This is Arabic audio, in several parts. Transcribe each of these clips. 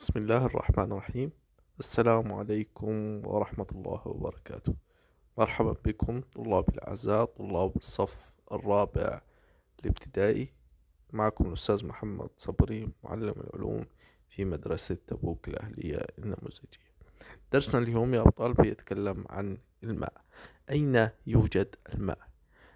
بسم الله الرحمن الرحيم السلام عليكم ورحمة الله وبركاته مرحبا بكم طلاب الأعزاء طلاب الصف الرابع الابتدائي معكم الأستاذ محمد صبري معلم العلوم في مدرسة تبوك الأهلية النموذجية درسنا اليوم يا أبطال بيتكلم عن الماء أين يوجد الماء؟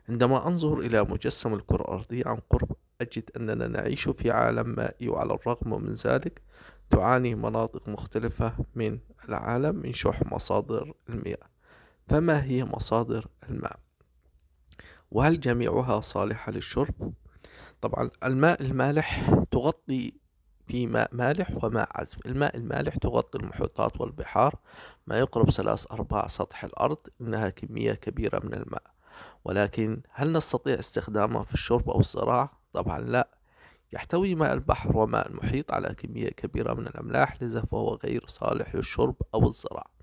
عندما أنظر إلى مجسم الكرة الأرضية عن قرب أجد أننا نعيش في عالم مائي وعلى الرغم من ذلك تعاني مناطق مختلفة من العالم من شح مصادر المياه فما هي مصادر الماء وهل جميعها صالحة للشرب طبعا الماء المالح تغطي في ماء مالح وماء عذب الماء المالح تغطي المحيطات والبحار ما يقرب ثلاث أرباع سطح الأرض إنها كمية كبيرة من الماء ولكن هل نستطيع استخدامها في الشرب أو الزراعة؟ طبعا لا يحتوي ماء البحر وماء المحيط على كمية كبيرة من الأملاح لذا فهو غير صالح للشرب أو الزراعة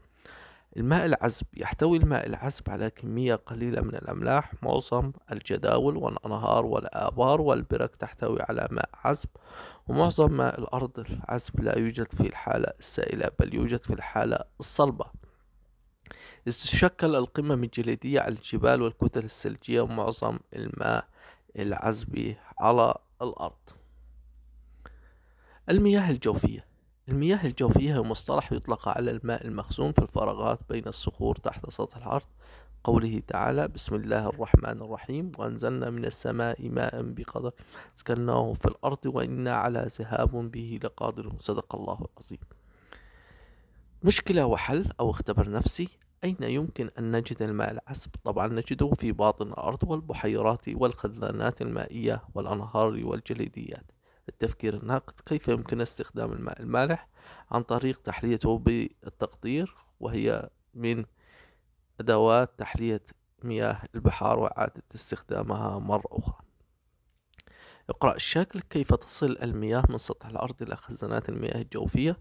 الماء العذب يحتوي الماء العذب على كمية قليلة من الأملاح معظم الجداول والأنهار والآبار والبرك تحتوي على ماء عذب ومعظم ماء الأرض العذب لا يوجد في الحالة السائلة بل يوجد في الحالة الصلبة إذ تشكل القمم الجليدية على الجبال والكتل الثلجية معظم الماء العذبي على الأرض المياه الجوفية المياه الجوفية هي مصطلح يطلق على الماء المخزون في الفراغات بين الصخور تحت سطح الأرض قوله تعالى بسم الله الرحمن الرحيم وأنزلنا من السماء ماء بقدر سكناه في الأرض وإنا على ذهاب به لقادر صدق الله العظيم مشكلة وحل أو اختبر نفسي أين يمكن أن نجد الماء العذب؟ طبعا نجده في باطن الأرض والبحيرات والخزانات المائية والأنهار والجليديات التفكير الناقد كيف يمكن استخدام الماء المالح عن طريق تحليته بالتقطير وهي من أدوات تحلية مياه البحار وإعادة استخدامها مرة أخرى اقرأ الشكل كيف تصل المياه من سطح الأرض إلى خزانات المياه الجوفية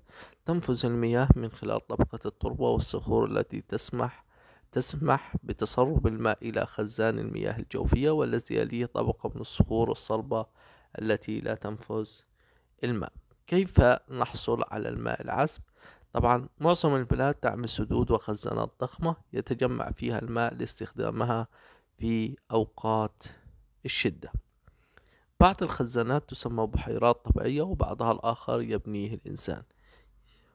تنفذ المياه من خلال طبقة التربة والصخور التي تسمح تسمح بتسرب الماء إلى خزان المياه الجوفية والذي يليه طبقة من الصخور الصلبة التي لا تنفذ الماء كيف نحصل على الماء العذب طبعا معظم البلاد تعمل سدود وخزانات ضخمة يتجمع فيها الماء لاستخدامها في أوقات الشدة بعض الخزانات تسمى بحيرات طبيعية وبعضها الآخر يبنيه الإنسان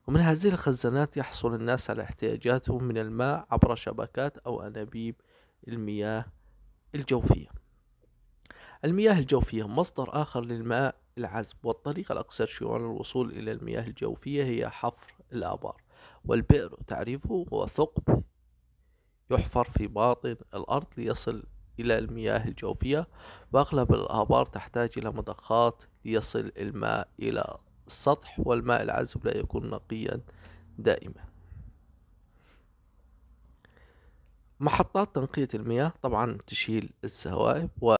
ومن هذه الخزانات يحصل الناس على احتياجاتهم من الماء عبر شبكات أو أنابيب المياه الجوفية المياه الجوفية مصدر آخر للماء العذب والطريقة الأكثر شيوعا للوصول إلى المياه الجوفية هي حفر الآبار والبئر تعريفه هو ثقب يحفر في باطن الأرض ليصل إلى المياه الجوفية وأغلب الآبار تحتاج إلى مضخات ليصل الماء إلى السطح والماء العذب لا يكون نقيا دائما محطات تنقية المياه طبعا تشيل السوائب و